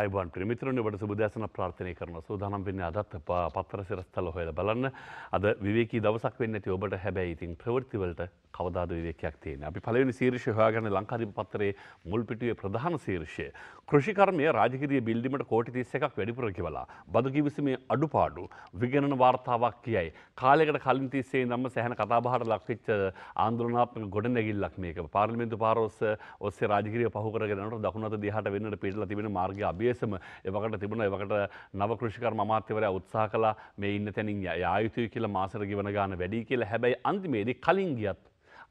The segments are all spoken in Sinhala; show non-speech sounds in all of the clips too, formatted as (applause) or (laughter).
අයිබන් ප්‍රමිතරනි වට සුබදෑසන ප්‍රාර්ථනය කරන සූදානම් වෙන්න අදත් පත්තර සිරස්ථල හොයල බලන්න අද විවේකී දවසක් වෙන්න ඇති ඔබට හැබැයි ඉතින් ප්‍රවෘතිවලට කවදාද විවේකයක් තියෙන. අපි පලවෙනි සීර්ෂය හොයාගන්න ලංකාරිම පත්තරේ මුල් පිටුවේ ප්‍රධාන සීර්ෂය. කෘෂිකර්මය රාජකීය බිල්ඩිමට කෝටි 31ක් වැඩිපුර කිවලා. බදු කිවිසීමේ අඩුපාඩු විගණන වාර්තාවක් කියයි. කාලයකට කලින් තිස්සේ නම් සෑහෙන කතාබහට ලක්වෙච්ච ආන්දෝලනාත්මක ගොඩනැගිල්ලක් මේක. පාර්ලිමේන්තු පාරොස් ඔස්සේ රාජකීය පහු කරගෙන යනකොට දකුණත දිහාට වෙන්නට පිටලා තිබෙන මාර්ගය අභියසම එවකට තිබුණා. එවකට නව කෘෂිකර්ම අමාත්‍යවරයා උත්සාහ කළා මේ ඉන්න තැනින් යා යුතුයි කියලා මාසර ගෙවන ගාන වැඩි කියලා. හැබැයි අන්තිමේදී කලින් ගියත්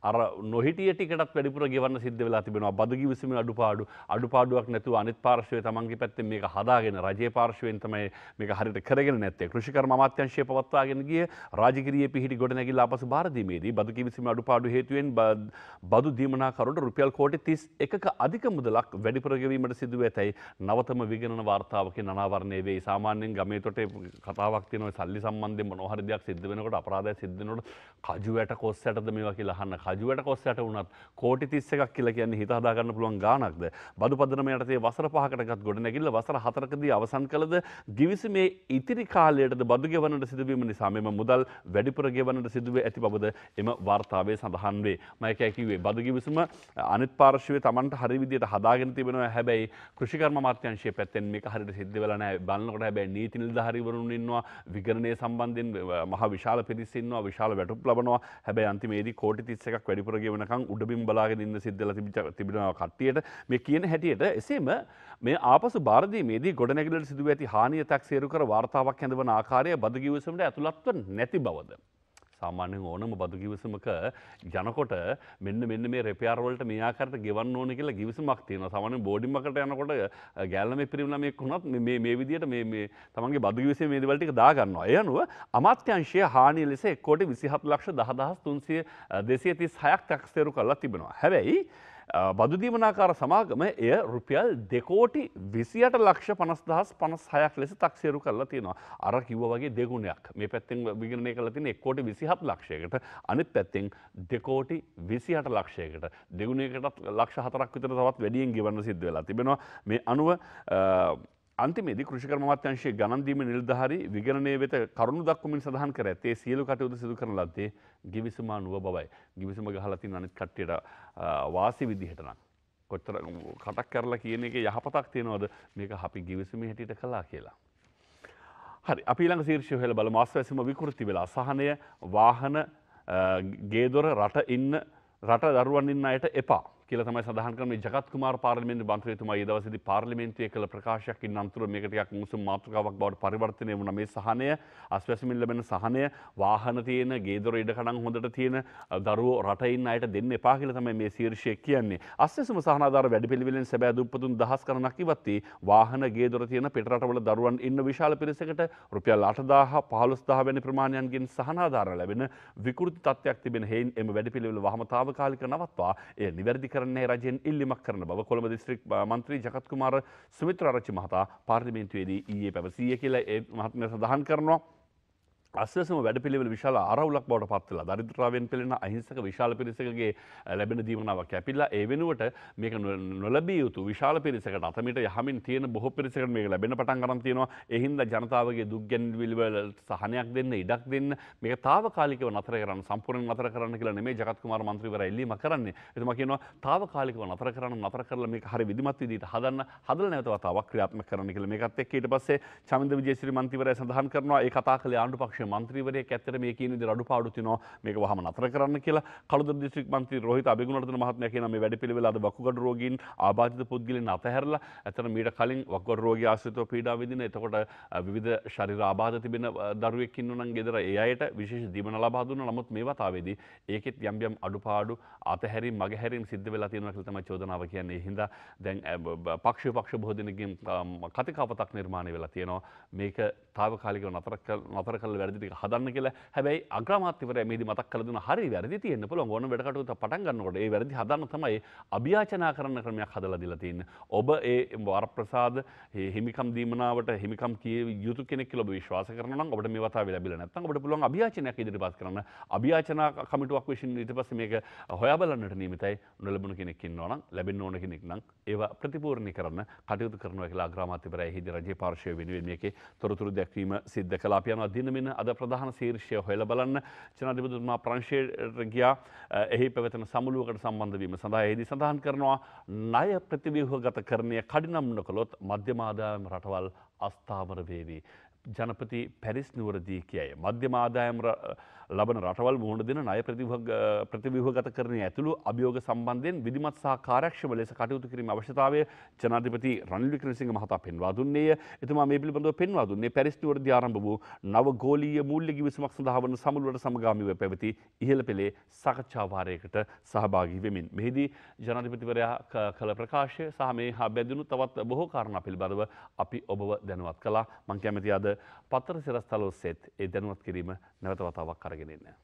අර නොහිටිය ටිකටත් වැඩිපුර ගෙවන්න සිද්ධ වෙලා තිබෙනවා බදු කිවිසීමේ අඩුපාඩු අඩුපාඩුවක් නැතුව අනිත් පාර්ශවයේ තමන්ගේ පැත්තෙන් මේක හදාගෙන රජයේ පාර්ශවයෙන් තමයි මේක හරියට කරගෙන නැත්තේ කෘෂිකර්ම අමාත්‍යාංශය පවත්වාගෙන ගිය රාජකීය පිහිටි ගොඩනැගිල්ල අපසු භාර දීමේදී බදු කිවිසීමේ අඩුපාඩු හේතුවෙන් බදු දීමනාකරුන්ට රුපියල් කෝටි 31ක අධික මුදලක් වැඩිපුර ගෙවීමට සිදුව ඇතැයි නවතම විගණන වාර්තාවකින් අනාවරණය වෙයි සාමාන්‍යයෙන් ගමේ තොටේ කතාවක් තියෙනවා සල්ලි සම්බන්ධයෙන් මොනවා හරි දෙයක් සිද්ධ වෙනකොට අපරාධයක් සිද්ධ වෙනකොට කජු වැට කොස් ඇටද මේවා කියලා අහන්න හජුවට කොස්සට වනත් කෝටි තිස්සක් කියල කියන්නේ හිතහදාගන්න පුළුවන් ගානක්ද බදු පදනමයටතේ වසර පහකටත් ගොඩ නැගිල්ල වසර හතරකදී අවසන් කළද ගිවිසි මේ ඉතිරි කාලයට බදු ගෙවනට සිදුවීම නිසා මෙම මුදල් වැඩිපුර ගෙවනට සිදුවේ ඇති බවද එම වාර්තාවේ සඳහන් වේ මයකැකිවේ බදු ගිවිසුම අනිත් පාර්ශවය තමන්ට හරි විදියට හදාගෙන තිබෙනවා හැබැයි කෘෂිකර්ම මාත්‍යංශය පැත්තෙන් මේ හරිට සිද්ධවෙලා නෑ බලන්නකොට හැබැයි නීති නිලධාරීවරුන් ඉන්නවා විගණනය සම්බන්ධයෙන් මහ විශාල පිරිසින්නවා විශාල වැටුප් ලබනවා හැබැයි අන්තිමේදී කෝටි තිස්සක ටිකක් වැඩිපුරගේ වනකං උඩබිම් බලාගෙන ඉන්න සිද්ධල තිබෙනවා කට්ටියට මේ කියන හැටියට එසේම මේ ආපසු භාරදීමේදී ගොඩනැගිලට සිදුව ඇති හානිය තක් සේරු කර වාර්තාවක් හැඳවන ආකාරය බදගිවසමට ඇතුළත්ව නැති බවද. සාමාන්‍යෙන් ඕනම බදු කිවිසමක යනකොට මෙන්න මෙන්න මේ රෙපයාරවලට මේයාකරට ගෙවන්න ඕන කියලා ගිවිසමක් තියෙන සමන බෝඩිමකට යනකොට ගැල්ලම පිරිමලමෙක් වුණත් මේ විදිට මේ තමන්ගේ බදගවිසේ මේදවලටික දාගන්නවා. එයනුව අමත්‍යංශය හානි ලෙස එක්කෝට විසිහත් ලක්ෂ දහදහස් තුන්සිය දෙසිය ති සයක් තක්ස්තේරු කරලා තිබෙනවා. හැබැයි බදුදීමනාකාර සමාගම එය රුපියල් දෙකෝටි විසියට ලක්ෂ පනස්දහස් පනස් හයක් ලෙස තක්සේරු කරලා තියෙනවා අර කිව වගේ දෙගුණයක් මේ පැත්තෙන් විගණනය කළ තින එක්කෝටි විසිහත් ලක්ෂයකට අනිත් පැත්තෙන් දෙකෝටි විසිහට ලක්ෂයකට දෙගුණයකටත් ලක්ෂ හතරක් විතර තවත් වැඩියෙන් ගෙවන්න සිද්ධ වෙලා තිබෙනවා මේ අනුව අන්තිමේදී කෘෂිකර්ම අමාත්‍යංශයේ ගණන් දීමේ නිලධාරි විගණනය වෙත කරුණු දක්වමින් සඳහන් කර ඇත්තේ සියලු කටයුතු සිදු කරන ලද්දේ ගිවිසුමා නුව බවයි. ගිවිසුම ගහලා තියෙන අනිත් කට්ටියට වාසි විදිහට නම් කොච්චර කටක් කරලා කියන එකේ යහපතක් තියනවද මේක අපි ගිවිසුමේ හැටියට කළා කියලා. හරි අපි ළඟ ශීර්ෂය හොයලා බලමු ආස්වාසියම විකෘති වෙලා සහනය වාහන ගේදොර රට ඉන්න රට දරුවන් ඉන්න අයට එපා. කියල තමයි සඳහන්කරම ජගත්කුමාර පාර්ලිමෙන්ට බන්ත්‍රයතුමා දවසදි පාර්ලිමෙන්ටය කළ ප්‍රකාශයක් නම්තුර මේකටයක් මුසුම් මාතෘකාවක් බවට පරිවර්තනය වුණ මේ සහනය අස්වැසිමින් ලබෙන සහනය වාහන තියෙන ගේදොර ඉඩ කඩන් හොඳට තියෙන දරුවෝ රටයින් අයට දෙන්න එපා කියල තමයි මේ ශීර්ෂය කියන්නේ අස්සෙසම සහනාධාර වැඩි පිළිවෙලෙන් සැබෑ දුප්පතුන් දහස් කරනක් ඉවත්ති වාහන ගේදොර තියෙන පිටරටවල දරුවන් ඉන්න විශාල පිරිසකට රුපියල් අටදාහ පහළොස්දාහ වැනි ප්‍රමාණයන්ගෙන් සහනාධාර ලැබෙන විකෘති තත්ත්වයක් තිබෙන හෙයින් එම වැඩි පිළිවෙල වහමතාවකාලික නවත්වා එය නිවැරදි කර කරන්නේ රජෙන් ඉල්ලිමක් කරන බව කොළඹ දිස්ත්‍රික් මන්ත්‍රී ජගත් කුමාර සුමිත්‍ර ආරච්චි මහතා පාර්ලිමේන්තුවේදී ඊයේ පැවසීය කියලා ඒ මහත්මයා සඳහන් කරනවා අස්සම වැඩපිළිවෙල විශාල අරවුලක් බවට පත්වෙලා දරිද්‍රාවෙන් පෙළෙන අහිංසක විශාල පිරිසකගේ ලැබෙන දීමනාවක් කැපිල්ලා ඒ වෙනුවට මේක නොලබිය යුතු විශාල පිරිසකට අතමිට යහමින් තියෙන බොහෝ පිරිසකට මේක ලැබෙන පටන් ගන්න තියෙනවා එහින්දා ජනතාවගේ දුක්ගැන් විලිවලට සහනයක් දෙන්න ඉඩක් දෙන්න මේක తాවකාලිකව නතර කරන්න සම්පූර්ණයෙන් නතර කරන්න කියලා නෙමෙයි ජගත් කුමාර මන්ත්‍රීවරයා ඉල්ලීම කරන්නේ එතුමා කියනවා తాවකාලිකව නතර කරන්න නතර කරලා මේක හරි විධිමත් විදිහට හදන්න හදලා නැවත වතාවක් ක්‍රියාත්මක කරන්න කියලා මේකත් එක්ක ඊට පස්සේ චමින්ද විජේසිරි මන්ත්‍රීවරයා සඳහන් කරනවා ඒ කතා කළේ ආණ්ඩු පක්ෂ අධ්‍යක්ෂ මන්ත්‍රීවරය ඇත්තට මේ කියන විදිහට අඩුපාඩු තියෙනවා මේක වහම නතර කරන්න කියලා කළුතර දිස්ත්‍රික් මන්ත්‍රී රෝහිත අබේගුණරත්න මහත්මයා කියන මේ වැඩපිළිවෙල අද වකුගඩු රෝගීන් ආබාධිත පුද්ගලයන් අතහැරලා ඇත්තට මීට කලින් වකුගඩු රෝගී ආශ්‍රිතව පීඩා විඳින එතකොට විවිධ ශරීර ආබාධ තිබෙන දරුවෙක් ඉන්නවා නම් ගෙදර ඒ අයට විශේෂ දීමන ලබා දුන්නා නමුත් මේ වතාවේදී ඒකෙත් යම් යම් අඩුපාඩු අතහැරීම් මගහැරීම් සිද්ධ වෙලා තියෙනවා කියලා තමයි චෝදනාව කියන්නේ. ඒ හින්දා දැන් පක්ෂ පක්ෂ බොහෝ දෙනෙක්ගෙන් කතිකාවතක් නිර්මාණය වෙලා තියෙනවා. මේක තාවකාලික නතර නතර කළ වැරදිටික හදන්න කියලා හැබැයි අග්‍රමාත්‍යවරයා මේදි මතක් කරලා දුන්න හරි වැරදි තියෙන්න පුළුවන් ඕන වැඩ කටයුතු පටන් ගන්නකොට ඒ වැරදි හදන්න තමයි අභියාචනා කරන ක්‍රමයක් හදලා දීලා තියෙන්නේ. ඔබ ඒ වරප්‍රසාද හිමිකම් දීමනාවට හිමිකම් කිය යුතු කෙනෙක් කියලා ඔබ විශ්වාස කරනවා නම් ඔබට මේ වතාව ලැබිලා නැත්නම් ඔබට පුළුවන් අභියාචනයක් ඉදිරිපත් කරන්න. අභියාචනා කමිටුවක් විසින් ඊට පස්සේ මේක හොයා බලන්නට නියමිතයි. නොලැබුණු කෙනෙක් ඉන්නවා නම් ලැබෙන්න ඕන කෙනෙක් නම් ඒවා ප්‍රතිපූර්ණ කරන්න කටයුතු කරනවා කියලා අග්‍රාමාත්‍යවරයා හිදී රජයේ පාර්ශවය වෙනුවෙන් මේකේ තොරතුරු දැක්වීම සිද්ධ කලා පියන දිනමින් අද ප්‍රධාන ශීර්ෂය හොල බලන්න ජනාධිපතිතුමා ප්‍රංශේගයා එහි පැවතන සමුළුවකට සම්බන්ධවීම සඳහා එහිදී සඳහන් කරනවා ණය ප්‍රතිව්‍යූහගත කරණය කඩිනම් නොකළොත් මධ්‍යමාදායම් රටවල් අස්ථාවර වේවි. ජනපති පැරිස් නුවරදී කියයි. මධ්‍යමාදායම් ලබන රටවල් මුහුණ දෙන ණය ප්‍රතිව්‍යුහගත කරණය ඇතුළු අභියෝග සම්බන්ධයෙන් විධිමත් සහ කාර්යක්ෂම ලෙස කටයුතු කිරීම අවශ්‍යතාවය ජනාධිපති රනිල් වික්‍රමසිංහ මහතා පෙන්වා දුන්නේය. එතුමා මේ පිළිබඳව පෙන්වා දුන්නේ පැරිස් නුවරදී ආරම්භ වූ නව ගෝලීය මූල්‍ය ගිවිසුමක් සඳහා වන සමුළුවට සමගාමීව පැවති ඉහළ පෙළේ සාකච්ඡා වාරයකට සහභාගී වෙමින් මෙහිදී ජනාධිපතිවරයා කළ ප්‍රකාශය සහ මේ හා බැඳුණු තවත් බොහෝ කාරණා පිළිබඳව අපි ඔබව දැනුවත් කළා මං කැමති අද පතර සිරස්තල ඔස්සෙත් ඒ දැනුවත් කිරීම නැවත වතාවක් කරගෙන අරගෙන එන්න.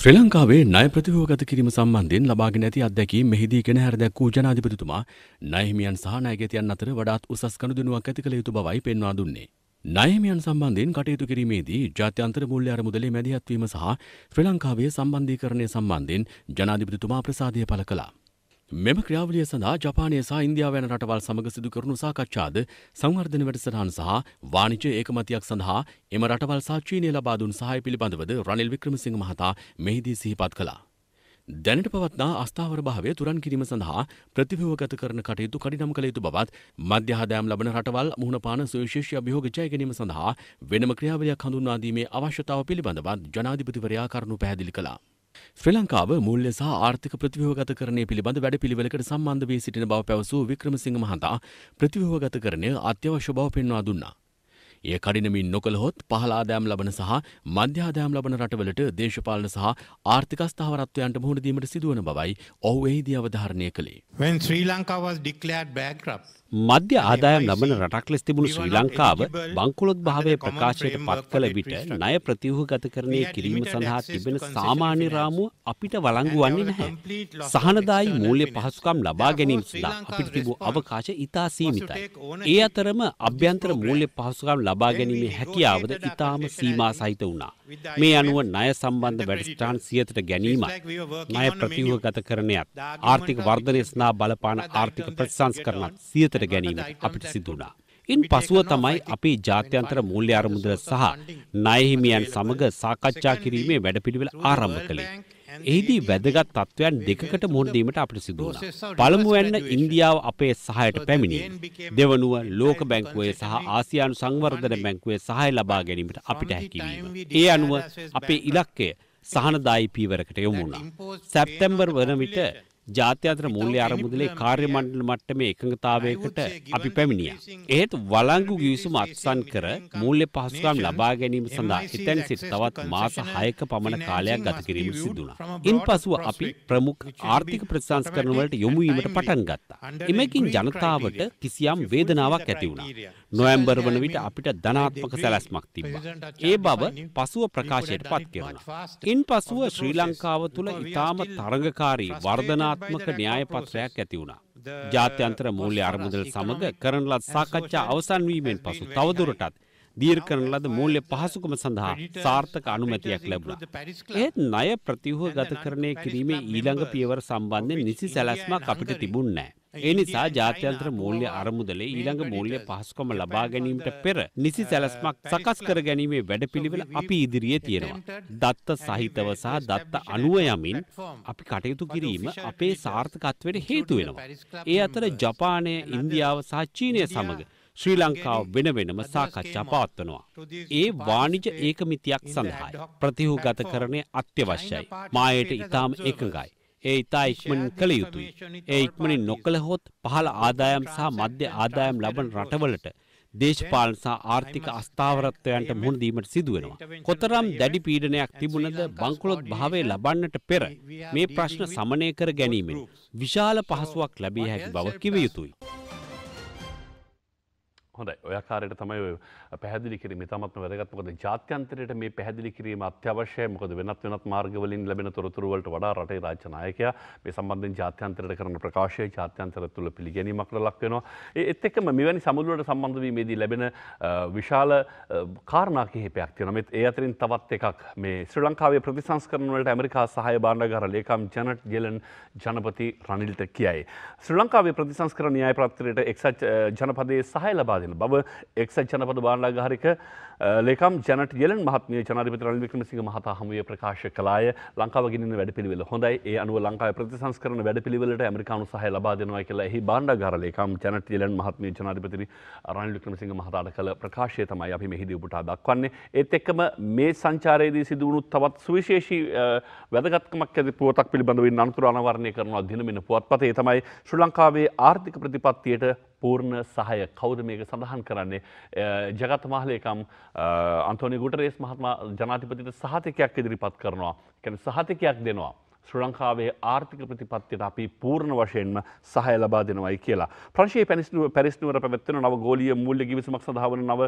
ශ්‍රී ලංකාවේ ණය ප්‍රතිවෝගත කිරීම සම්බන්ධයෙන් ලබාගෙන ඇති අත්දැකීම් මෙහිදී කෙන හැරදැක් වූ ජනාධිපතිතුමා ණයහිමියන් සහ ණයගැතියන් අතර වඩාත් උසස් ගනුදෙනුවක් ඇති කළ යුතු බවයි පෙන්වා දුන්නේ. ණයහිමියන් සම්බන්ධයෙන් කටයුතු කිරීමේදී ජාත්‍යන්තර මූල්‍ය අරමුදලේ මැදිහත්වීම සහ ශ්‍රී ලංකාවේ සම්බන්ධීකරණය සම්බන්ධයෙන් ජනාධිපතිතුමා ප්‍රසාදය පළ කළා. මෙම ක්‍රියාවලිය සඳහා ජපානය සහ ඉන්දියාව යන රටවල් සමග සිදු කරනු සාකච්ඡාද සංවර්ධන වැඩසටහන් සහ වාණිජ්‍ය ඒකමතියක් සඳහා එම රටවල් සහ චීනය ලබා දුන් සහාය පිළිබඳවද රනිල් වික්‍රමසිංහ මහතා මෙහිදී සිහිපත් කළා. දැනට පවත්නා අස්ථාවර භාවය තුරන් කිරීම සඳහා ප්‍රතිව්‍යවගත කරන කටයුතු කඩිනම් කළ යුතු බවත් මධ්‍යහදෑම් ලබන රටවල් මුහුණපාන සුවිශේෂී අභියෝග ජය ගැනීම සඳහා වෙනම ක්‍රියාවලියක් හඳුන්වා දීමේ අවශ්‍යතාව පිළිබඳවත් ජනාධිපතිවරයා කරුණු පැහැදිලි කළා. ශ්‍රී ලංකාව මුල්්‍ය සහ ආර්ථික ප්‍රතිවෝගතකරණය පිළිබඳ වැඩ පිළිවෙලකට සම්බන්ධ වී සිටින බව පැවසූ වික්‍රමසිංහ මහතා ප්‍රතිවෝගතකරණය අත්‍යවශ්‍ය බව පෙන්වා දුන්නා. ඒ කඩිනමින් නොකළහොත් පහලාදෑම් ලබන සහ මධ්‍යාදෑම් ලබන රටවලට දේශපාලන සහ ආර්ථික ස්ථාවරත්වයන්ට මුහුණ දීමට සිදුවන බවයි ඔහු එහිදී අවධාරණය කළේ. When Sri Lanka was declared bankrupt, මධ්‍ය ආදායම් ලබන රටක් ලෙස් තිබුණු ශ්‍රී ලංකාව බංකොලොත් භාවය ප්‍රකාශයට පත් කළ විට ණය ප්‍රතිවහගතකරණය කිරීම සඳහා තිබෙන සාමාන්‍ය රාමුව අපිට වළංගු වන්නේ නැහැ. සහනදායි මූල්‍ය පහසුකම් ලබා ගැනීම සඳහා අපිට තිබූ අවකාශ ඉතා සීමිතයි. ඒ අතරම අභ්‍යන්තර මූල්‍ය පහසුකම් ලබා ගැනීමේ හැකියාවද ඉතාම සීමා සහිත වුණා. මේ අනුව ණය සම්බන්ධ වැඩස්ටාන් සියතට ගැනීමයි. ණය ප්‍රතිවහගතකරණයත් ආර්ථික වර්ධනය සඳහා බලපාන ආර්ථික ප්‍රතිසංස්කරණත් සියතට කර ගැනීම අපිට සිදුනා. ඉන් පසුව තමයි අපේ ජාත්‍යන්තර මූල්‍ය අරමුදල සහ ණයහිමියන් සමග සාකච්ඡා කිරීමේ වැඩපිළිවෙල ආරම්භ කළේ. එහිදී වැදගත් තත්ත්වයන් දෙකකට මුහුණ දීමට අපිට සිදු වුණා. පළමුවෙන්ම ඉන්දියාව අපේ සහායට පැමිණි. දෙවනුව ලෝක බැංකුවේ සහ ආසියානු සංවර්ධන බැංකුවේ සහාය ලබා ගැනීමට අපිට හැකි වීම. ඒ අනුව අපේ ඉලක්කය සහනදායි පීවරකට යොමු වුණා. සැප්තැම්බර් වන විට ජාත්‍යන්තර මූල්‍ය අරමුදලේ කාර්ය මණ්ඩල මට්ටමේ එකඟතාවයකට අපි පැමිණියා. ඒත් වළංගු ගිවිසුම අත්සන් කර මූල්‍ය පහසුකම් ලබා ගැනීම සඳහා එතැන් සිට තවත් මාස 6ක පමණ කාලයක් ගත කිරීම සිදු වුණා. ඉන්පසුව අපි ප්‍රමුඛ ආර්ථික ප්‍රතිසංස්කරණ වලට යොමු වීමට පටන් ගත්තා. එමෙකින් ජනතාවට කිසියම් වේදනාවක් ඇති වුණා. නොවැම්බර් වන විට අපිට ධනාත්මක සැලැස්මක් තිබ්බා. ඒ බව පසුව ප්‍රකාශයට පත් කෙරුණා. ඉන්පසුව ශ්‍රී ලංකාව තුළ ඊටාම තරඟකාරී වර්ධනා ක්‍රියාත්මක න්‍යාය පත්‍රයක් ඇති වුණා. ජාත්‍යන්තර මූල්‍ය අරමුදල් සමග කරන ලද සාකච්ඡා අවසන් වීමෙන් පසු තවදුරටත් දීර්ඝ කරන ලද මූල්‍ය පහසුකම සඳහා සාර්ථක අනුමැතියක් ලැබුණා. ඒත් ණය ප්‍රතිව්‍යුහගතකරණය කිරීමේ ඊළඟ පියවර සම්බන්ධයෙන් නිසි සැලැස්මක් අපිට තිබුණේ නැහැ. ඒ නිසා ජාත්‍යන්තර මූල්‍ය අරමුදලේ ඊළඟ මූල්‍ය පහසුකම ලබා ගැනීමට පෙර නිසි සැලස්මක් සකස් කර ගැනීමේ වැඩපිළිවෙල අපි ඉදිරියේ තියෙනවා. දත්ත සහිතව සහ දත්ත අනුව යමින් අපි කටයුතු කිරීම අපේ සාර්ථකත්වයට හේතු වෙනවා. ඒ අතර ජපානය, ඉන්දියාව සහ චීනය සමග ශ්‍රී ලංකාව වෙන වෙනම සාකච්ඡා පවත්වනවා. ඒ වාණිජ ඒකමිතියක් සඳහායි. ප්‍රතිහුගත කරණය අත්‍යවශ්‍යයි. මායට ඉතාම එකඟයි. ඒ ඉතා ඉක්මනින් කළ යුතුයි. ඒ ඉක්මනින් නොකළ හොත් පහළ ආදායම් සහ මධ්‍ය ආදායම් ලබන රටවලට දේශපාලන සහ ආර්ථික අස්ථාවරත්වයන්ට මුහුණ දීමට සිදුවෙනවා. කොතරම් දැඩි පීඩනයක් තිබුණද බංකොලොත් භාවය ලබන්නට පෙර මේ ප්‍රශ්න සමනය කර ගැනීමෙන් විශාල පහසුවක් ලැබිය හැකි බව කිව යුතුයි. හොඳයි ඔයකාරයට තමයි පැහදිලි කිරීම තමත්ම වැදගත්මකද ජාත්‍යන්තරයට මේ පැහදිලි කිරීම අත්‍යවශ්‍යය මොකද වෙනත් වෙනත් මාර්ගවලින් ලැබෙන තොරතුරුවලට වඩා රටේ රාජනායකයා මේ සම්බන්ධෙන් ජාත්‍යන්තරයට කරන ප්‍රකාශය ජාත්‍යන්තර තුළ පිළිගැනීමකට ලක්වෙනවා ඒත් එක්කම මෙවැනි සමුළුවට සම්බන්ධවීමේදී ලැබෙන විශාල කාරණා කිහිපයක් තියෙනවා මෙත් ඒ අතරින් තවත් එකක් මේ ශ්‍රී ලංකාවේ ප්‍රතිසංස්කරණ වලට ඇමරිකා සහාය භාණ්ඩාගාර ලේකම් ජැනට් ජෙලන් ජනපති රනිල්ට කියයි ශ්‍රී ලංකාවේ ප්‍රතිසංස්කරණ න්‍යාය පත්‍රයට එක්සත් ජනපදයේ සහාය ලබා පවරාදෙන බව එක්සත් ජනපද බාණ්ඩාගාරික ලේකම් ජැනට යෙලන් මහත්මිය ජනාධිපති රනිල් වික්‍රමසිංහ මහතා හමුවේ ප්‍රකාශ කළාය ලංකාව ගෙනින වැඩපිළිවෙල හොඳයි ඒ අනුව ලංකාවේ ප්‍රතිසංස්කරණ වැඩපිළිවෙලට ඇමරිකානු සහාය ලබා දෙනවා කියලා එහි බාණ්ඩාගාර ලේකම් ජැනට යෙලන් මහත්මිය ජනාධිපති රනිල් වික්‍රමසිංහ මහතාට කළ ප්‍රකාශය තමයි අපි මෙහිදී ඔබට දක්වන්නේ ඒත් එක්කම මේ සංචාරයේදී සිදු වුණු තවත් සුවිශේෂී වැදගත්කමක් ඇති පුවතක් පිළිබඳව අනතුර අනවරණය කරනවා දිනමින පුවත්පතේ තමයි ශ්‍රී ලංකාවේ ආර්ථික ප්‍රතිපත්තියට පූර්ණ සහය කවුද මේක සඳහන් කරන්නේ. ජගත මහලේකම් අන්තෝනි ගුටරේස් මහත්ම ජනාතිපතිට සහතිකයක් ඉදිරිපත් කරනවා. කැන සහතිකයක් දෙනවා. ශ්‍ර ලංකාවේ ආර්ථික ප්‍රතිපත්තියට අපි පූර්ණ වශයෙන්ම සහය ලබා දෙනවයි කියලා. ප්‍රංශයේ පැනිස්නුව පැරිස්නුවර පැවැත්වෙන නව ගෝලිය මූල්‍ය ගිවිසුමක් සඳහා වන නව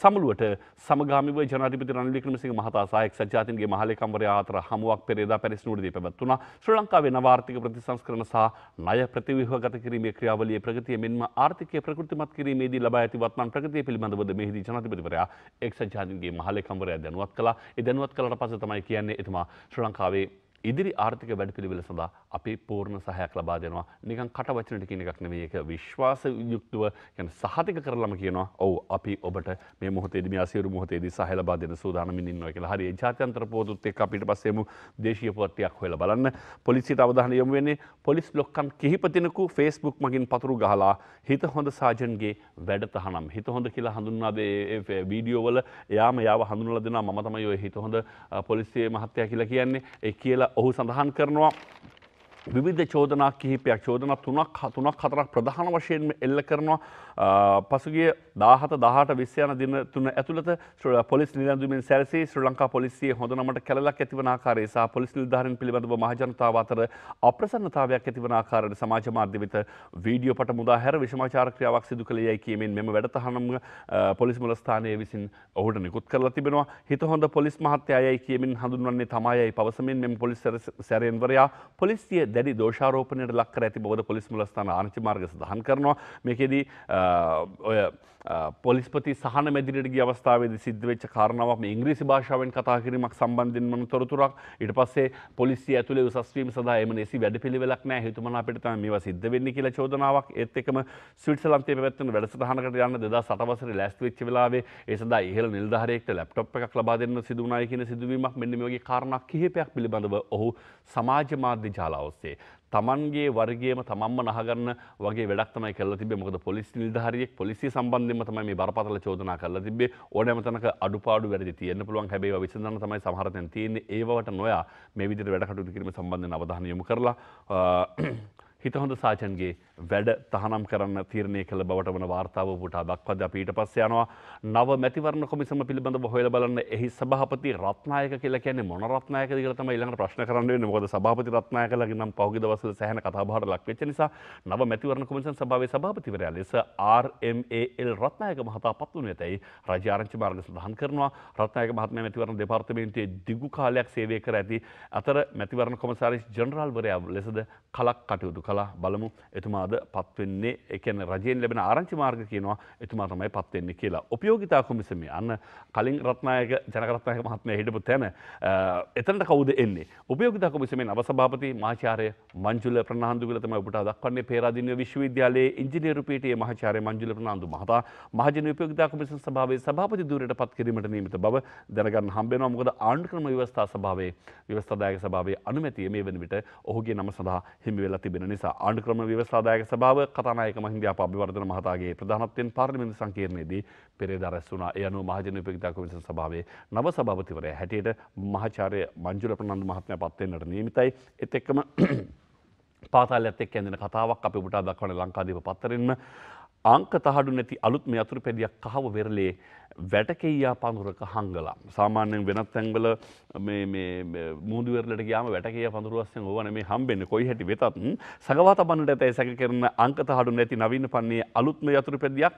සමුළුවට සමගාමීව ජනාධිපති රනිල් වික්‍රමසිංහ මහතා සහ එක්සත් ජාතීන්ගේ මහලේකම්වරයා අතර හමුවක් පෙරේදා පැරිස්නුවරදී පැවැත්වුණා. ශ්‍රී ලංකාවේ නව ආර්ථික ප්‍රතිසංස්කරණ සහ ණය ප්‍රතිව්‍යුහගත කිරීමේ ක්‍රියාවලියේ ප්‍රගතිය මෙන්ම ආර්ථිකය ප්‍රකෘතිමත් කිරීමේදී ලබා ඇති වත්මන් ප්‍රගතිය පිළිබඳවද මෙහිදී ජනාධිපතිවරයා එක්සත් ජාතීන්ගේ මහලේකම්වරයා දැනුවත් කළා. ඒ දැනුවත් කළාට පස්සේ තමයි කියන්නේ එතුමා ශ්‍රී ලංකාවේ ඉදිරි ආර්ථික වැඩ පිළිවෙල සඳහා අපි පූර්ණ සහයක් ලබා දෙනවා නිකන් කටවචනට කියන එකක් නෙවෙයි ඒක විශ්වාස යුක්තව يعني සහතික කරලම කියනවා ඔව් අපි ඔබට මේ මොහොතේදී මේ අසීරු මොහොතේදී සහය ලබා දෙන සූදානමින් ඉන්නවා කියලා. හරි ඒ ජාත්‍යන්තර පුවතුත් එක්ක අපිට පස්සේම දේශීය පුවත්යක් හොයලා බලන්න. පොලිසියට අවධානය යොමු වෙන්නේ පොලිස් ලොක්කන් කිහිප දිනකු Facebook මගින් පතුරු ගහලා හිත හොඳ සාජන්ගේ වැඩතහනම් හිත හොඳ කියලා හඳුන්වා දේ වීඩියෝ වල එයාම යාව හඳුන්වලා දෙනවා මම තමයි ඔය හිත හොඳ පොලිසිය මහත්තයා කියලා කියන්නේ ඒ කියලා ඔහු සඳහන් කරනවා විධ චෝදනා කිහිපයක් චෝදන තුනක් හතුනක් හතරක් ප්‍රධාන වශයෙන්ම එල්ල කරනවා පසුගේ දාහත දාහට විස්්‍යයන දින තුන ඇතුළත ශ්‍ර පොලිස් නිලඳුමින් සැරසේ ශ්‍ර ලංකා පොලිසිය හොඳනමට කැලක් ඇතිවනාකාරේ සහ පොලිස් නිල්ධාරන් පිළිබඳව මහජනතාව අතර අප්‍රසන්නතාවයක් ඇතිවනාකාරයට සමාජ මාධ්‍යවිත වීඩියෝ පට මුදා හැර විශමාචාරක්‍රියාවක් සිදු කළයයි කියමින් මෙම වැඩතහනම පොලිස් මුලස්ථානය විසින් ඔහුට නිකුත් කරලා තිබෙනවා හිත හොඳ පොලිස් මහත්‍යයයි කියමින් හඳුන්වන්නේ තමයයි පවසමින් මෙම පොලිස් සැරයෙන්වරයා පොලිස්තිය දැඩි දෝෂාරෝපනයට ලක්කර ඇති බවද පොලිස් මුලස්ථාන ආරංචි මාර්ග සඳහන් කරනවා මේකෙදී ඔය පොලිස්පති සහන මැදිරියට ගිය අවස්ථාවේදී සිද්ධ වෙච්ච කාරණාවක් මේ ඉංග්‍රීසි භාෂාවෙන් කතා කිරීමක් සම්බන්ධයෙන් මම තොරතුරක් ඊට පස්සේ පොලිසිය ඇතුලේ උසස් වීම සඳහා එම නේසි වැඩපිළිවෙලක් නැහැ හිතුමනාපට තමයි මේවා සිද්ධ වෙන්නේ කියලා චෝදනාවක් ඒත් එක්කම ස්විට්සර්ලන්තයේ පැවැත්වෙන වැඩසටහනකට යන්න 2008 වසරේ ලෑස්ති වෙච්ච වෙලාවේ ඒ සඳහා ඉහළ නිලධාරියෙක්ට ලැප්ටොප් එකක් ලබා දෙන්න සිදු වුණායි කියන සිදුවීමක් මෙන්න මේ වගේ කාරණා කිහිපයක් පිළිබඳව ඔහු සමාජ මාධ්‍ය ජාලාව ඔස්සේ. තමන්ගේ වර්ගේම තමන්ම නහගන්න වගේ වැඩක්තමයි කල තිබ මොකද පොලිස් නිධාරියෙක් පොලිසි සම්බන්ධම තමයි මේ බරපතල චෝදනා කරලා තිබේ ඕනෑමතනක අඩුපාඩු වැඩි තියෙන්න පුළුවන් හැබැයි විසඳන්න තමයි සමහරතෙන් තියෙන්නේ ඒවට නොයා මේ විදිහට වැඩ කටයුතු කිරීම සම්බන්ධයෙන් අවධානය යොමු කරලා හිතහොඳ සාචන්ගේ වැඩ තහනම් කරන්න තීරණය කළ බවට වන වාර්තාව පුටා දක්වද පීට පස්ස යනවා නව මැතිවරණ කොමිසම පිළිබඳ හොයල බලන්න එහි සභහපති රත්නායක කියලා කියන්නේ මොන රත්නායක දිගට තමයි ඊළඟ ප්‍රශ්න කරන්න වෙන්නේ මොකද සභාපති රත්නායකලාගේ නම් පහුගිය දවස්වල සෑහෙන කතාබහට ලක් වෙච්ච නිසා නව මැතිවරණ කොමිසම් සභාවේ සභාපතිවරයා ලෙස RMAL රත්නායක මහතා පත් වුණේ ඇතැයි රාජ්‍ය ආරංචි මාර්ග සඳහන් කරනවා රත්නායක මහත්මයා මැතිවරණ දෙපාර්තමේන්තුවේ දිගු කාලයක් සේවය කර ඇති අතර මැතිවරණ කොමසාරිස් ජනරාල්වරයා ලෙසද කලක් කටයුතු කලා බලමු එතුමාද පත්වෙන්නේ එකන රජයෙන් ලැබෙන ආරංචි මාර්ග කියනවා එතුමා තමයි පත්වෙන්නේ කියලා. උපයෝගිතා කොමිසමේ අන්න කලින් රත්නායක ජනකරත්නායක මහත්මය හිටපු තැන එතනට කවුද එන්නේ. උපයෝගිතා කොමිසමේ නවසභාපති මාචාර්ය මංජුල ප්‍රනාන්දුගල තමයි ඔබට දක්වන්නේ පේරාදෙණිය විශ්වවිද්‍යාලයේ ඉංජිනේරු පීඨයේ මහාචාර්ය මංජුල ප්‍රනාන්දු මහතා මහජන උපයෝගිතා කොමිසම සභාවේ සභාපති ධූරයට පත් කිරීමට නියමිත බව දැනගන්න හම්බ වෙනවා. මොකද ආණ්ඩුක්‍රම ව්‍යවස්ථා සභාවේ ව්‍යවස්ථාදායක සභාවේ අනුමැතිය මේ වෙන විට ඔහුගේ නම සඳහා හිමි වෙලා තිබෙන නිසා නිසා ආණ්ඩුක්‍රම ව්‍යවස්ථාදායක සභාව කතානායක මහින්ද අභිවර්ධන මහතාගේ ප්‍රධානත්වයෙන් පාර්ලිමේන්තු සංකීර්ණයේදී පෙරේදා රැස් වුණා. ඒ අනුව මහජන උපේක්ෂා කොමිසම සභාවේ නව සභාපතිවරයා හැටියට මහාචාර්ය මංජුල ප්‍රනන්දු මහත්මයා පත් වෙන්නට නියමිතයි. ඒත් එක්කම (clears throat) පාතාලයත් එක්ක ඇඳෙන කතාවක් අපි ඔබට දක්වන ලංකාදීප පත්තරෙන්ම අංක තහඩු නැති අලුත් මේ අතුරු පැදියක් කහව වෙරලේ වැටකෙයියා පඳුරක හංගලා. සාමාන්‍යයෙන් වෙනත් තැන්වල මුදවරලට ගයාම වැටකය පඳුරුවස්සෙන් ඕවන මේ හම්බෙන්න කොයි හැටි වෙතත් සගවා තබන්නට ඇතැයි සැක කරන අංක තහඩු නැති නවන්න පන්නේ අලුත්ම යතුරු පැදියක්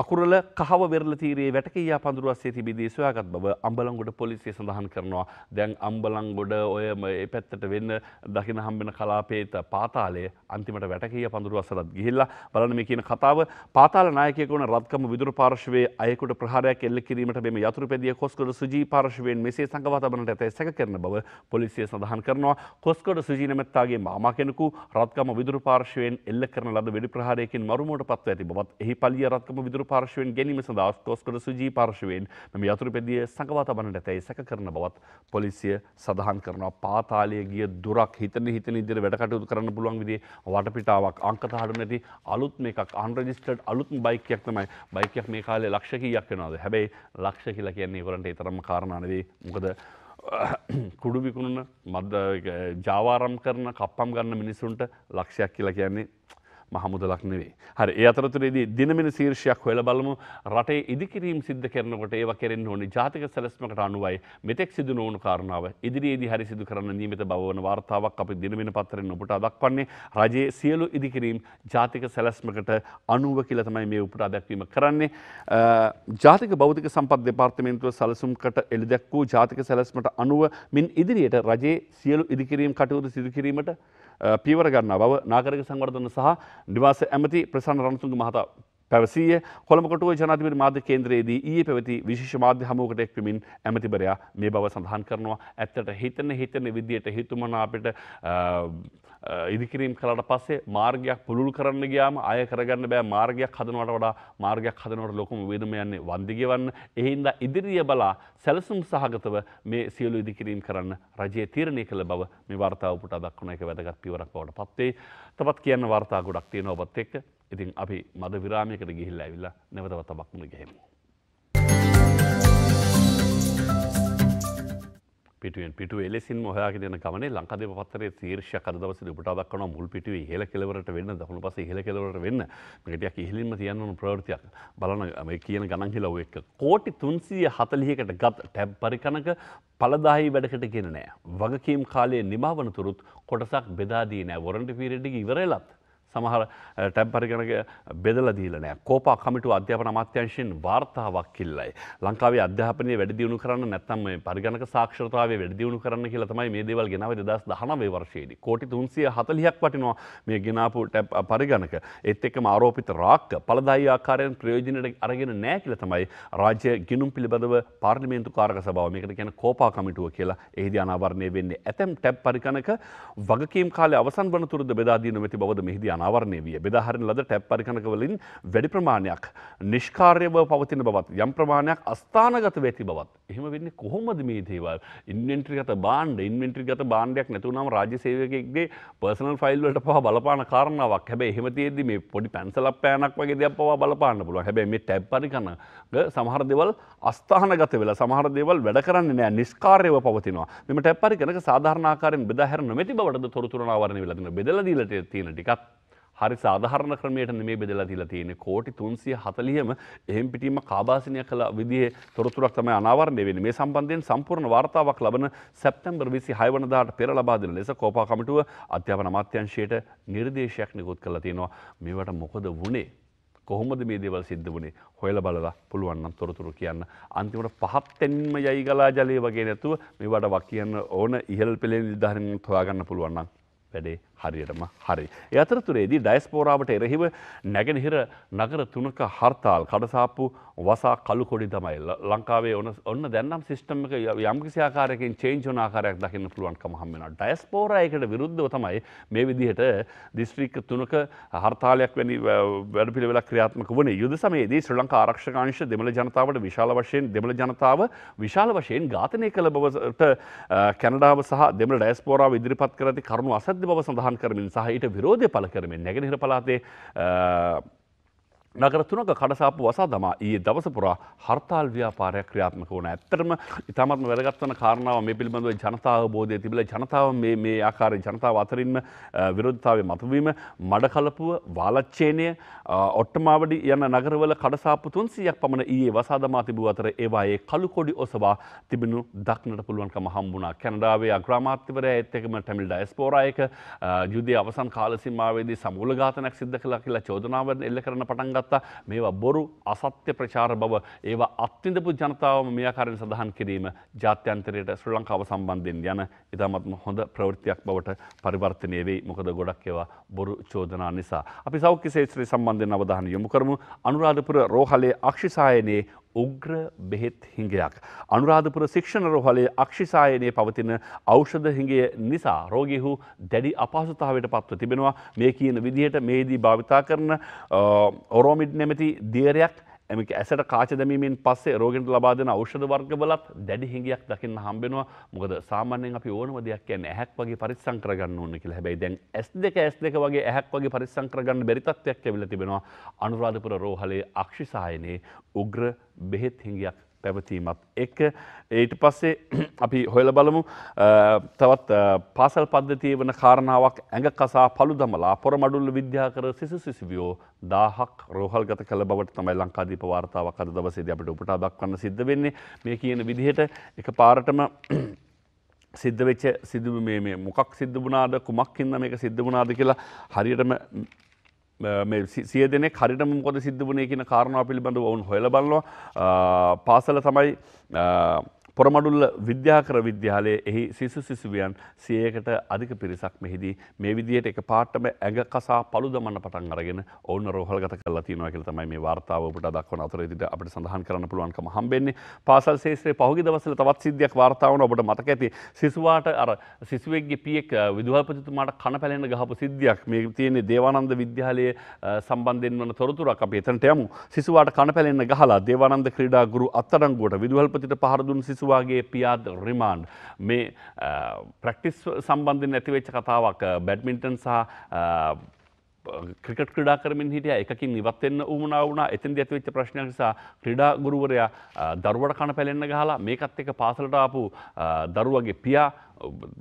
අකුරල කහව වෙරල තීරයේ වැටකයා පඳුරු අස්සේ තිබිදී සොයාගත් බව අම්බලංගොඩ පොලිසිය සඳහන් කරනවා. දැන් අම්බලංගොඩ ඔයම ඒ පැත්තට වෙන්න දකින හම්බෙන කලාපේත පාතාලයේ අන්තිමට වැටකීය පඳුරු අසලත් ගිහිල්ලා බලන්න මේ කියන කතාව පාතාල නායකයෙකු වන රත්කම විදුරු පාර්ශවයේ අයෙකුට ප්‍රහාරයක් එල්ල කිරීමට මෙම යතුරුපැදිය කොස්කොඩ සුජී පාර්ශවයෙන් මෙසේ සංගවා තබනට ඇතැයි සැක කරන බව පොලිසිය සඳහන් කරනවා. කොස්කොඩ සුජී නැමැත්තාගේ මාමා කෙනෙකු රත්කම විදුරු පාර්ශවයෙන් එල්ල කරන ලද වෙඩි ප්‍රහාරයකින් මරුමෝට පත්ව ඇති බවත් එහි පලිය රත්කම විදුරු යතුරු පාර්ශවෙන් ගැනීම සඳහා කොස්කොට සුජී පාර්ශවෙන් මෙම යතුරු පෙදිය සඟවා තබන්නට ඇතැයි සැක කරන බවත් පොලිසිය සඳහන් කරනවා පාතාලය ගිය දුරක් හිතන හිතන ඉදිර වැඩ කටයුතු කරන්න පුළුවන් විදිේ වටපිටාවක් අංකත හඩු නැති අලුත් මේ එකක් අන්රජිස්ටඩ් අලුත් බයිකයක් තමයි බයිකයක් මේ කාලේ ලක්ෂකීයක් වෙනවාද හැබැයි ලක්ෂ කියලා කියන්නේ ගොරන්ට තරම කාරණානදී මොකද (coughs) කුඩු විකුණන මද ජාවාරම් කරන කප්පම් ගන්න මිනිසුන්ට ලක්ෂයක් කියලා කියන්නේ මහමුදලක් නෙවේ. හරි ඒ අතරතුරේදී දිනමින ශීර්ෂයක් හොල බලමු රටේ ඉදිකිරීම් සිද්ධ කරනකොට ඒව කෙරෙන් ඕනි ජාතික සැලස්මකට අනුවයි මෙතෙක් සිදු නොවුණු කාරණාව ඉදිරියේදී හරි සිදු කරන්න නියමිත බවවන වාර්තාවක් අපි දිනමින පත්තරෙන් ඔබට දක්වන්නේ රජයේ සියලු ඉදිකිරීම් ජාතික සැලස්මකට අනුව කියලා තමයි මේ උපුටා දැක්වීම කරන්නේ. ජාතික භෞතික සම්පත් දෙපාර්තමේන්තුව සැලසුම්කට එළිදැක් වූ ජාතික සැලස්මට අනුව මින් ඉදිරියට රජයේ සියලු ඉදිකිරීම් කටයුතු සිදු කිරීමට පීවරගන්නා බව නාගරක සංවර්ධන සහ නිවාස ඇමති ප්‍රසන්න රණතුන්ග මහතා පැවසීය කොළමකටුව ජනාතිපති මාධ්‍ය කේන්ද්‍රයේදී ඊයේ පැවති විශේෂ මාධ්‍ය හමුවකට එක්වමින් ඇමතිවරයා මේ බව සඳහන් කරනවා ඇත්තට හිතන හිතන විදියට හිතුමන අපිට ඉදිකිරීම් කලට පස්සේ මාර්ගයක් පුළුල් කරන්න ගයාම අය කරගන්න බෑ මාර්ගයක් හදනවට වඩා මාර්ගයක් හදනවට ලොකුම වේදමයන්නේ වන්දිගවන්න එහින්ද ඉදිරිිය බලා සැලසුම් සහගතව මේ සියලු ඉදිකිරීම් කරන්න රජයේ තීරණය කළ බව මේ වර්තාවපුට දක්ුණ එක වැදගත් පිවරක් බවට පත්තේ තපත් කියන්න වර්තා ගොඩක් තියෙන ඔබත් එක්ක ඉතින් අපි මද විරාමයකට ගිහිල්ලා ඇවිල්ලා නැවතවත බක්මුණ ගහෙමු. පිටුවෙන් පිටු එලෙසින් හොයාගෙන යන ගමනේ ලංකාදේප පත්තරේ ශීර්ෂයක් අද දවසේ උපුටා දක්වනවා මුල් පිටුවේ ඉහළ කෙළවරට වෙන්න දකුණු පස්සේ ඉහළ කෙළවරට වෙන්න මේක ටිකක් ඉහළින්ම තියන්න ඕන ප්‍රවෘත්තියක් බලන මේ කියන ගණන් හිලව් එක්ක කෝටි 340කට ගත් ටැබ් පරිකණක පළදායි වැඩකට ගෙන නෑ වගකීම් කාලයේ නිමවන තුරුත් කොටසක් බෙදා දී නෑ වොරන්ටි පීරියඩ් එක ඉවර වෙලත් සමහර ටැම්පරිගණක බෙදලදීලනෑ කෝපා කමිටු අධ්‍යාපන අමාත්‍යංශයෙන් වාර්තාවක් කිල්ලයි. ලංකාවේ අධ්‍යාපනය වැඩදිියුණු කරන්න නැත්තම් පරිගණක සාක්ෂතාව වැඩදිියුණු කරන්න කියලතමයි මේ දේවල් ගෙනව දස් දහනවේ වර්ශයේද. කොටි තුන්සිය හතලියක් වටිනවා මේ ගෙනාපු ටැප් පරිගණක එත් එක්කම ආරෝපිත රාක්ක පලදායි ආකාරයෙන් ප්‍රයෝජනයට අරගෙන නෑ කියල තමයි රාජ්‍ය ගිනුම් පිළිබඳව පාර්ලිමේන්තු කාරක සභාව මේකට ගැන කෝපා කමිටුව කියලා ඒද අනාවරණය වෙන්නේ ඇතැම් ටැප් පරිගණක වගකීම් කාලය අවසන් වනතුරද බෙදාදීන වෙති බවද මෙහිදී අන අනාවරණය විය බෙදාහරණ ලද ටැප් පරිකණකවලින් වැඩි ප්‍රමාණයක් නිෂ්කාර්යව පවතින බවත් යම් ප්‍රමාණයක් අස්ථානගත වෙති බවත් එහෙම වෙන්නේ කොහොමද මේ දේවල් ඉන්වෙන්ට්‍රිගත බාණ්ඩ ඉන්වෙන්ට්‍රිගත බාණ්ඩයක් නැතුනම් රාජ්‍ය සේවකයෙක්ගේ පර්සනල් ෆයිල් වලට පවා බලපාන කාරණාවක් හැබැයි එහෙම තියෙද්දි මේ පොඩි පැන්සලක් පෑනක් වගේ දෙයක් පවා බලපාන්න පුළුවන් හැබැයි මේ ටැබ් පරිකණක සමහර දේවල් අස්ථානගත වෙලා සමහර දේවල් වැඩ කරන්නේ නැහැ නිෂ්කාර්යව පවතිනවා මෙම ටැප් පරිකණක සාධාරණ ආකාරයෙන් බෙදා හැර නොමැති බවට තොරතුරු නාවරණය වෙලා තියෙනවා බෙදලා දීලා තියෙන ටිකක් හරි සාධහරණ ක්‍රමයට මේ බෙදලා තිලා තියෙන කෝටි තුන්සිය හතලියම එහෙම පිටීම කාබාසිනය කළ විදිහේ තොරතුරක් තමයි අනාවරණය වෙන්නේ මේ සම්බන්ධයෙන් සම්පූර්ණ වාර්තාවක් ලබන සැප්තැම්බර් 25 වෙනිදාට පෙර ලබා දෙන ලෙස කෝපා කමිටුව අධ්‍යාපන අමාත්‍යාංශයට නිර්දේශයක් නිකුත් කළා තියෙනවා මේවට මොකද වුනේ කොහොමද මේ දේවල් සිද්ධ වුණේ හොයල බලලා පුළුවන් නම් තොරතුරු කියන්න අන්තිමට පහත්තෙන්ම යයි ගලා ජලය වගේ නැතුව මේවට වක් කියන්න ඕන ඉහල් පෙළේ නිර්ධාරණයක් හොයාගන්න පුළුවන් නම් වැඩේ හරියටම හරි. ඒ අතරතුරේදී ඩයිස්පෝරාවට එරෙහිව නැගෙනහිර නගර තුනක හර්තාල් කඩසාප්පු වසා කළු කොඩි තමයි ලංකාවේ ඔන ඔන්න දැන්නම් සිිස්ටම් එක යම්කිසි ආකාරයකින් චේන්ජන ආකාරයක් දකින්න පුළුවන්කම හම් වෙනවා. ඩයිස්පෝරායකට විරුද්ධව තමයි මේ විදිහට දිස්ත්‍රික්ක තුනක හර්තාලයක් වැනි වැඩ පිළිවෙලක් ක්‍රියාත්මක වුණේ යුද සමයේදී ශ්‍රී ලංකා ආරක්ෂකාංශ දෙමළ ජනතාවට විශාල වශයෙන් දෙමළ ජනතාව විශාල වශයෙන් ඝාතනය කළ බවට කැනඩාව සහ දෙමළ ඩයිස්පෝරාව ඉදිරිපත් කර ඇති කරුණු අසද්ද බව සඳහා සඳහන් කරමින් සහහිට විරෝධය පල කරමින් නැගෙනහිර පලාතේ නගරතුනක කඩසාපු වසා දමා ඒ දවසපුරා හර්තාල් ව්‍යාපාරයක් ක්‍රියාත්මක වන ඇත්තරම ඉතාමත් වැදගත්වන කාරණාව මේ පිළිබඳව ජනතාව බෝධය තිබල ජනතාව මේ ආකාරය ජනතාව අතරින්ම විරෝධතාව මතුවීම මඩකලපුව වාලච්චේනය ඔට්ටමාවඩි යන නගරවල කඩසාපපු තුන්සියක් පමණ ඒ වසාදමා තිබූ අතර ඒවායේ කළුකොඩි ඔසවා තිබෙනු දක්නට පුළුවන්ක මහම්බුණා කැනඩාවේ අග්‍රාමාත්‍යවරය එත්තකම ටැමිල්ඩ ස්පෝරායක යුදේ අවසන් කාලසිමාවේදී සමූලඝාතනක් සිද්ධ කලා කියලා චෝදනාවන් එල්ල කරන පටන්ගත් කරගත්තා මේවා බොරු අසත්‍ය ප්‍රචාර බව ඒවා අත්තිඳපු ජනතාවම මේ ආකාරයෙන් සඳහන් කිරීම ජාත්‍යන්තරයට ශ්‍රී ලංකාව සම්බන්ධයෙන් යන ඉතාමත්ම හොඳ ප්‍රවෘත්තියක් බවට පරිවර්තනය වෙයි මොකද ගොඩක් ඒවා බොරු චෝදනා නිසා. අපි සෞඛ්‍ය ශේත්‍රය සම්බන්ධයෙන් අවධානය යොමු කරමු අනුරාධපුර රෝහලේ අක්ෂිසායනයේ උග්‍ර බෙහෙත් හිංගයක්. අනුරාධපුර ශික්ෂණ රෝහලේ අක්ෂිසායනය පවතින ඖෂධ හිඟය නිසා රෝගීහු දැඩි අපහසුතාවයට පත්ව තිබෙනවා මේ කියන විදිහට මේදී භාවිතා කරන ඔරෝමිඩ් නැමැති දේරයක් ඇමි ඇසට කාච දැමීමෙන් පස්සේ රෝගෙන්ට ලබා දෙන ඖෂධ වර්ගවලත් දැඩි හිඟියක් දකින්න හම්බෙනවා මොකද සාමාන්‍යයෙන් අපි ඕනම දෙයක් කියන්නේ ඇහැක් වගේ පරිස්සම් කරගන්න ඕන කියලා. හැබැයි දැන් S2 S2 වගේ ඇහැක් වගේ පරිස්සම් කරගන්න බැරි තත්ත්වයක් ඇවිල්ලා තිබෙනවා. අනුරාධපුර රෝහලේ අක්ෂිසායනයේ උග්‍ර බෙහෙත් හිඟියක් පැවතීමත් එක්ක ඊට පස්සේ (clears throat) අපි හොයල බලමු තවත් පාසල් පද්ධතිය වන කාරණාවක් ඇඟ කසා පළු දමලා පොරමඩුල්ල විද්‍යාකර සිසු සිසිවියෝ දාහක් රෝහල් ගත කළ බවට තමයි ලංකාදීප වාර්තාවක් අද දවසේදී අපිට උපුටා දක්වන්න සිද්ධ වෙන්නේ මේ කියන විදිහට එක පාරටම (clears throat) සිද්ධ වෙච්ච සිදුව මේ මොකක් සිද්ධ වුණාද කුමක් හින්දා මේක සිද්ධ වුණාද කියලා හරියටම සිය දෙනෙ හරිටම මොකද සිද්ධ වනේ කියන කාරණා පිළිබඳව ඔවුන් හොල බලවා පාසල තමයි පොරමඩුල්ල විද්‍යාකර විද්‍යාලයේ එහි සිසු සිසුවියන් සියයකට අධික පිරිසක් මෙහිදී මේ විදියට එක පාටම ඇඟ කසා පළු දමන්න පටන් අරගෙන ඔවුන් රෝහල්ගත කරලා තියෙනවා කියලා තමයි මේ වාර්තාව ඔබට දක්වන අතරේදී අපිට සඳහන් කරන්න පුළුවන්කම හම්බෙන්නේ. පාසල් ශේෂ්ත්‍රයේ පහුගිය දවස්වල තවත් සිද්ධියක් වාර්තා වුණා ඔබට මතක ඇති. සිසුවාට අර සිසුවෙක්ගේ පියෙක් විදුහල්පතිතුමාට කන පැලෙන්න ගහපු සිද්ධියක්. මේ තියෙන්නේ දේවානන්ද විද්‍යාලයේ සම්බන්ධයෙන් වන තොරතුරක් අපි එතනට යමු. සිසුවාට කන පැලෙන්න ගහලා දේවානන්ද ක්‍රීඩා ගුරු අත්අඩංගුවට විදුහල්පතිට පහර දුන් සිසු මිනිස්සුවාගේ පියාද රිමාන්ඩ් මේ ප්‍රක්ටිස් සම්බන්ධින් ඇතිවෙච්ච කතාවක් බැඩ්මින්ටන් සහ ක්‍රිකට ක්‍රඩා කරමින් හිටිය එකකින් ඉවත්වෙන්න වුණ වුණ එතන් ඇතිවෙච්ච ප්‍රශ්න නිසා ක්‍රඩා ගුරුවරයා දරුවට කන පැලෙන්න ගහලා මේකත් එක පාසලට ආපු දරුවගේ පියා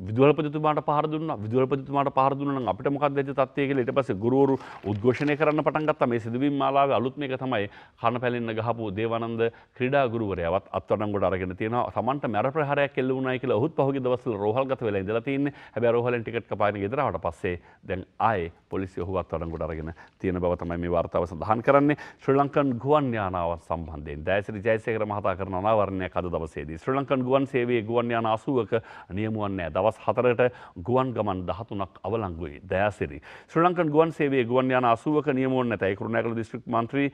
විදුවලපතිතුමාට පහරදුන්න විදුවලපතිතුමාට පහරදුන්න අපිට මොකක්ද ඇති තත්ත්වය කියලා ඊට පස්සේ ගුරුවරු උද්ඝෝෂණය කරන්න පටන් ගත්තා මේ සිදුවීම් මාලාවේ අලුත් මේක තමයි කන පැලෙන්න ගහපු දේවානන්ද ක්‍රීඩා ගුරුවරයාවත් අත්අඩංගුවට අරගෙන තියෙනවා සමන්ට මැර ප්‍රහාරයක් එල්ල වුණායි කියලා ඔහුත් පහුගිය දවස්වල රෝහල්ගත වෙලා ඉඳලා තින්නේ හැබැයි රෝහලෙන් ටිකට් කපාගෙන ගෙදර ආවට පස්සේ දැන් ආයේ පොලිසිය ඔහුව අත්අඩංගුවට අරගෙන තියෙන බව තමයි මේ වාර්තාව සඳහන් කරන්නේ ශ්‍රී ලංකන් ගුවන් යානාව සම්බන්ධයෙන් දයසිරි ජයසේකර මහතා කරන අනාවරණයක් අද දවසේදී ශ්‍රී ලංකන් ගුවන් සේවයේ ගුවන් යාන 80ක නියමුවන් සාමාන්‍යය දවස් හතරට ගුවන් ගමන් දහතුනක් අවලංගුයි දෑසිරි. ශ්‍ර ලංකන් ගුවන් සේ ගුවන් යන අසුවක නියමුවන් ඇතයි කරුණෑකළ දිස්ත්‍රික් මන්ත්‍රී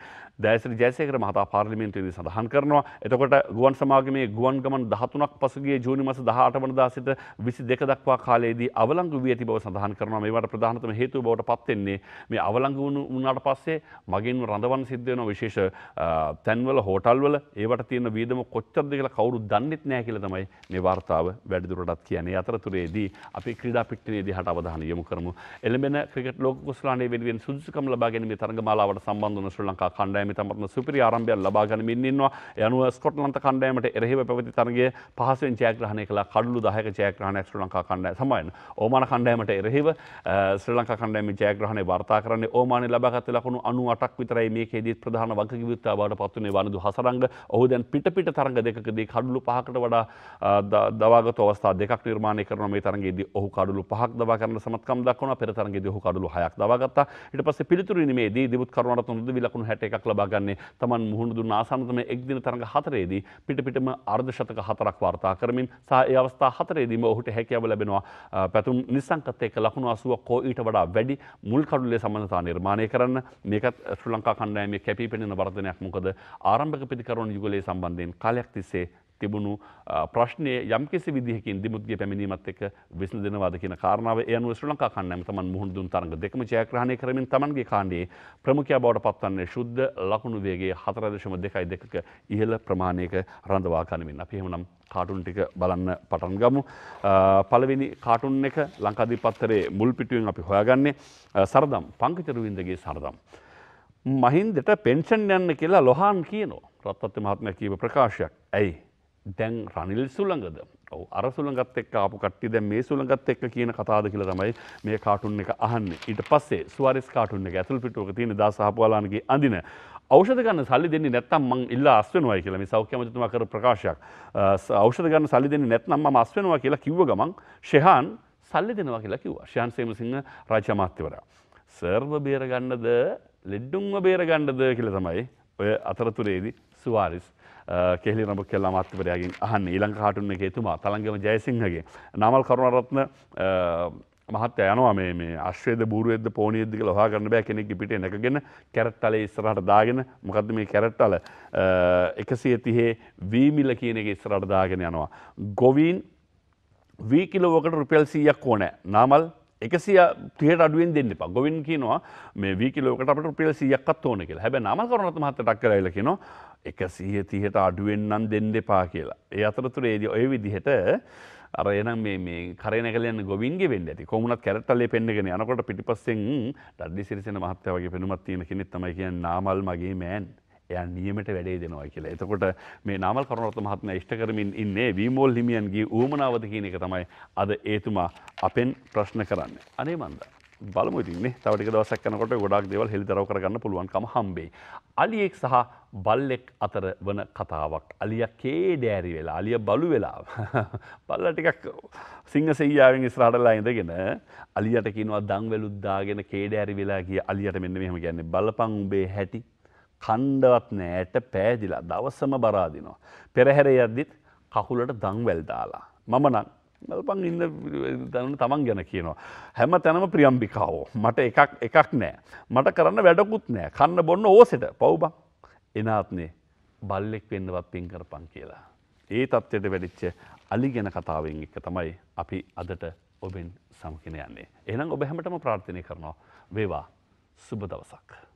දෑසිරි ජයසේකර මහතා පාර්ලිමෙන්ටේදී සඳහන් කරනවා. එතකොට ගුවන් සමාගමේ ගුවන් ගමන් දහතුනක් පසුගේ ජූනි මස දහට වනදා සිට විසි දෙක දක්වා කාලයේදී අවලංගු වී ඇති බව සඳහන් කරනවා මේවට ප්‍රධානතම හේතු බවට පත්වෙන්නේ මේ අවලංගුණු වුණාට පස්සේ මගින් රඳවන් සිද්ධයන විශේෂ තැන්වල හෝටල්වල ඒවට තියෙන වීදම කොච්චරද කියලා කවුරු දන්නෙත් නෑ කියලා තමයි මේ වාර්තාව වැඩිදුරටත් කියන්නේ. යන අතරතුරේදී අපි ක්‍රඩා පික්ටනේදී හට අවධාන යොමු කරමු. එළඹෙන ක්‍රිකට ලෝක කුස්ලානේ වෙනුවෙන් සුදුසුකම් ලබා ගැනීම තරඟ මාලාවට සම්බන්ධ වන ශ්‍රී ලංකා කණ්ඩායමේ තමත්ම සුපිරි ආරම්භයක් ලබා ගනිමින් ඉන්නවා. ඒ අනුව ස්කොට්ලන්ත කණ්ඩායමට එරෙහිව පැවති තරඟයේ පහසුවෙන් ජයග්‍රහණය කළ කඩළු 10ක ජයග්‍රහණයක් ශ්‍රී ලංකා කණ්ඩායම සමයන. ඕමාන කණ්ඩායමට එරෙහිව ශ්‍රී ලංකා කණ්ඩායමේ ජයග්‍රහණය වාර්තා කරන්නේ ඕමානයේ ලබාගත් ලකුණු 98ක් විතරයි මේකේදී ප්‍රධාන වගකීම්තාව බවට පත් වුණේ වනදු හසරංග. ඔහු දැන් පිට පිට තරඟ දෙකකදී කඩළු පහකට වඩා දවාගත් අවස්ථා දෙකක් නිර්මාණය කරන මේ තරගේදී ඔහු කඩළු පහක් දවා කරන්න සමත්කම් දක්වන පෙර තරගේදී ඔහු කඩළු හයක් දවාගත්තා. ඊට පස්සේ පිළිතුරු නිමේදී දිබුත් කරුණරත්න රුදවි ලකුණු 61ක් ලබා ගන්නේ තමන් මුහුණ දුන්න ආසන්නතම එක්දින තරඟ හතරේදී පිට පිටම අර්ධ ශතක හතරක් වාර්තා කරමින් සහ ඒ අවස්ථා හතරේදීම ඔහුට හැකියාව ලැබෙනවා පැතුම් නිසංකත් එක්ක ලකුණු 80ක් හෝ ඊට වඩා වැඩි මුල් කඩුල්ලේ සම්බන්ධතා නිර්මාණය කරන්න මේකත් ශ්‍රී ලංකා කණ්ඩායමේ කැපී පෙනෙන වර්ධනයක් මොකද ආරම්භක පිතිකරුණු යුගලයේ සම්බන්ධයෙන් කාලයක් තිස්සේ තිබුණු ප්‍රශ්නය යම්කිසි විදිහකින් දිමුත්ගේ පැමිණීමත් එක විසඳ දෙනවාද කියන කාරණාව ඒ අනුව ශ්‍රී ලංකා කණ්ඩායම තමන් මුහුණ දුන් තරඟ දෙකම ජයග්‍රහණය කරමින් තමන්ගේ කාණ්ඩයේ ප්‍රමුඛයා බවට පත්වන්නේ ශුද්ධ ලකුණු වේගයේ 4.2ක ඉහළ ප්‍රමාණයක රඳවා ගනිමින් අපි එහෙමනම් කාටුන් ටික බලන්න පටන් ගමු. පළවෙනි කාටුන් එක ලංකාදීප පත්තරේ මුල් පිටුවෙන් අපි හොයාගන්නේ සරදම් පංකජරුවින්දගේ සරදම්. මහින්දට පෙන්ෂන් යන්න කියලා ලොහාන් කියනවා. රත්පත්ති මහත්මයා කියව ප්‍රකාශයක්. ඇයි දැන් රනිල් සුළඟද ඔව අර සුළඟත් එක් ආපු කට්ටි දැ මේ සුළඟත් එක් කියන කතාද කියල තමයි මේ කාටුන් එක අහන්න ඊට පස්සේ ස්වාරිස් කාටුන් එක ඇතුල් පිටුවක තියෙන දසාහපවාලානගේ අඳන ෂධ ගන්න සල්ලි දෙන්නේ නැත්තම් මං ඉල්ලා අස්වෙනවායි කියලා මේ සෞඛ්‍යමතුමා කර ප්‍රකාශයක් ෂධ ගන්න සල්ලි දෙන්නේ නැත්නම් මම අස්වෙනවා කියලා කිව්ව ගමන් ෂෙහාන් සල්ලි දෙනවා කියලා කිව්වා ශයන් සේමසිංහ රාජ්‍ය අමාත්‍යවරයා සර්ව බේරගන්නද ලෙඩ්ඩුන්ව බේරගණ්ඩද කියල තමයි ඔය අතරතුරේදී ස්වාරිස් කෙහෙලි රඹකෙල්ල අමාත්‍යවරයාගෙන් අහන්න ඊළඟ කාටුන්න එක එතුමා තලංගම ජයසිංහගේ නමල් කරුණරත්න මහත්ය යනවා මේ අශ්වේද බූරුවේද පෝනීදදික ලොහා කරන්න බෑ කෙනෙක් පිට එකගෙන කැරට්ටල ඉස්සරහට දාගෙන මොකද මේ කැරට්ටල එකසිය තිහේ වීමිල්ල කියන එක ඉස්සරට දාගෙන යනවා. ගොවීන් වීකිලෝකට රුපියල් සීයක් ඕනෑ නාමල් එකසිය තියට අඩුවෙන් දෙන්න එපා ගොවින් කියනවා මේ වීකිලෝකට අපට රුපියල් සියයක්ත් ඕන කියලා හැබැ නම කරුණත් මහත ටක් කරයිල කියනවා එක සිහ තිහට අඩුවෙන්න්නම් දෙන්න එපා කියලා. ඒ අතරතුරේදී ඔය විදිහට අර එනම් මේ කරන කලයන්න ගොවින්ගේ වෙන්න ඇති කොමුණත් කැරටල්ලේ පෙන්න්නගෙන යනකොට පිටිපස්සෙන් ඩඩි සිරිසන මහත්තය වගේ පෙනුමත් තියෙන කෙනෙත් තමයි කිය නාමල් මගේ මෑන්. එය නියමට වැඩේ දෙනවා කියලා. එතකොට මේ නාමල් කරුණරත්න මහත්මයා ඉෂ්ට කරමින් ඉන්නේ වීමෝල් හිමියන්ගේ ඌමනාවද කියන එක තමයි අද ඒතුමා අපෙන් ප්‍රශ්න කරන්නේ. අනේ මන්ද. බලමු ඉතින් නේ. තව ටික දවසක් යනකොට ගොඩාක් දේවල් හෙළිදරව් කරගන්න පුළුවන්කම හම්බෙයි. අලියෙක් සහ බල්ලෙක් අතර වන කතාවක්. අලියා කේඩෑරි වෙලා, අලියා බලු වෙලා. (laughs) බල්ලා ටිකක් සිංහසෙයියාවෙන් ඉස්සරහටලා ඉඳගෙන අලියට කියනවා දන් වෙලුද්දාගෙන කේඩෑරි වෙලා ගිය අලියට මෙන්න මෙහෙම කියන්නේ. බලපන් උඹේ හැටි කණ්ඩවත් නෑ ඇට පෑදිලා දවසම බරාදිනවා. පෙරහැර යද්දිත් කකුලට දංවැල් දාලා. මම නම් මල්පං ඉන්න දැනන තමන් ගැන කියනවා. හැම තැනම ප්‍රියම්බිකාවෝ මට එකක් නෑ. මට කරන්න වැඩකුත් නෑ කන්න බොන්න ඕසෙට පව්බක් එනාත්නේ බල්ලෙක් වෙන්නවත් පින් කරපන් කියලා. ඒ තත්ත්වයට වැඩිච්ච අලි ගැන කතාවෙන් එක තමයි අපි අදට ඔබෙන් සමකෙන යන්නේ. එනම් ඔබ හැමටම ප්‍රාර්ථනය කරනවා වේවා සුබ දවසක්.